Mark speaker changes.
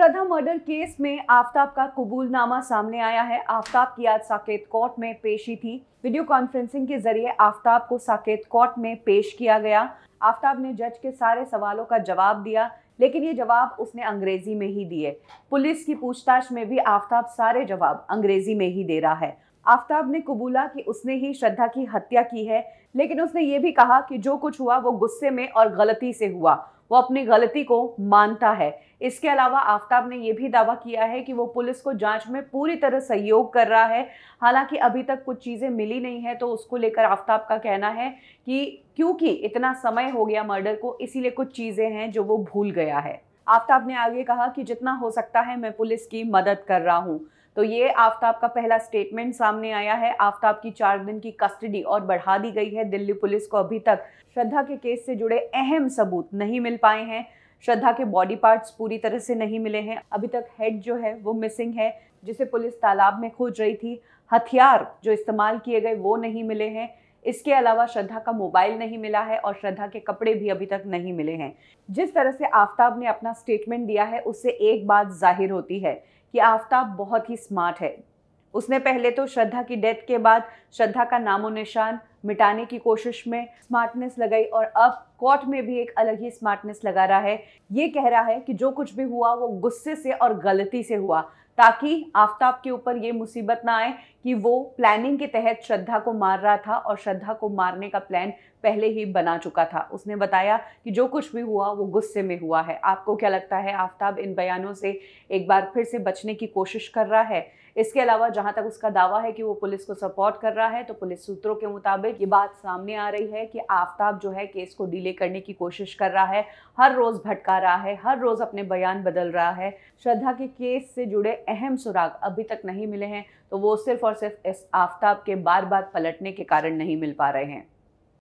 Speaker 1: श्रद्धा murder case में आफ्ताब का कबूलनामा सामने आया है आफ्ताब की आज साकेत कोर्ट में पेशी थी वीडियो कॉन्फ्रेंसिंग के जरिए आफ्ताब को साकेत कोर्ट में पेश किया गया आफ्ताब ने जज के सारे सवालों का जवाब दिया लेकिन ये जवाब उसने अंग्रेजी में ही दिए पुलिस की पूछताछ में भी आफ्ताब सारे जवाब अंग्रेजी में ही दे रहा है आफ्ताब ने कबूला कि उसने ही श्रद्धा की हत्या की है लेकिन उसने ये भी कहा कि जो कुछ हुआ वो गुस्से में और गलती से हुआ वो अपनी गलती को मानता है इसके अलावा आफ्ताब ने यह भी दावा किया है कि वो पुलिस को जांच में पूरी तरह सहयोग कर रहा है हालांकि अभी तक कुछ चीज़ें मिली नहीं है तो उसको लेकर आफ्ताब का कहना है कि क्योंकि इतना समय हो गया मर्डर को इसीलिए कुछ चीज़ें हैं जो वो भूल गया है आफ्ताब ने आगे कहा कि जितना हो सकता है मैं पुलिस की मदद कर रहा हूँ तो ये आफ्ताब का पहला स्टेटमेंट सामने आया है आफ्ताब की चार दिन की कस्टडी और बढ़ा दी गई है दिल्ली पुलिस को अभी तक श्रद्धा के केस से जुड़े अहम सबूत नहीं मिल पाए हैं श्रद्धा के बॉडी पार्ट्स पूरी तरह से नहीं मिले हैं अभी तक हेड जो है वो मिसिंग है जिसे पुलिस तालाब में खोज रही थी हथियार जो इस्तेमाल किए गए वो नहीं मिले हैं इसके अलावा श्रद्धा का मोबाइल नहीं मिला है और श्रद्धा के कपड़े भी अभी तक नहीं मिले हैं जिस तरह से आफ्ताब ने अपना स्टेटमेंट दिया है उससे एक बात जाहिर होती है कि आफ्ताब बहुत ही स्मार्ट है उसने पहले तो श्रद्धा की डेथ के बाद श्रद्धा का नामो निशान मिटाने की कोशिश में स्मार्टनेस लगाई और अब कोर्ट में भी एक अलग ही स्मार्टनेस लगा रहा है ये कह रहा है कि जो कुछ भी हुआ वो गुस्से से और गलती से हुआ ताकि आफ्ताब के ऊपर ये मुसीबत ना आए कि वो प्लानिंग के तहत श्रद्धा को मार रहा था और श्रद्धा को मारने का प्लान पहले ही बना चुका था उसने बताया कि जो कुछ भी हुआ वो गुस्से में हुआ है आपको क्या लगता है आफ्ताब इन बयानों से एक बार फिर से बचने की कोशिश कर रहा है इसके अलावा जहां तक उसका दावा है कि वो पुलिस को सपोर्ट कर रहा है तो पुलिस सूत्रों के मुताबिक ये बात सामने आ रही है कि आफ्ताब जो है केस को डिले करने की कोशिश कर रहा है हर रोज़ भटका रहा है हर रोज़ अपने बयान बदल रहा है श्रद्धा के केस से जुड़े अहम सुराग अभी तक नहीं मिले हैं तो वो सिर्फ और सिर्फ इस आफ्ताब के बार बार पलटने के कारण नहीं मिल पा रहे हैं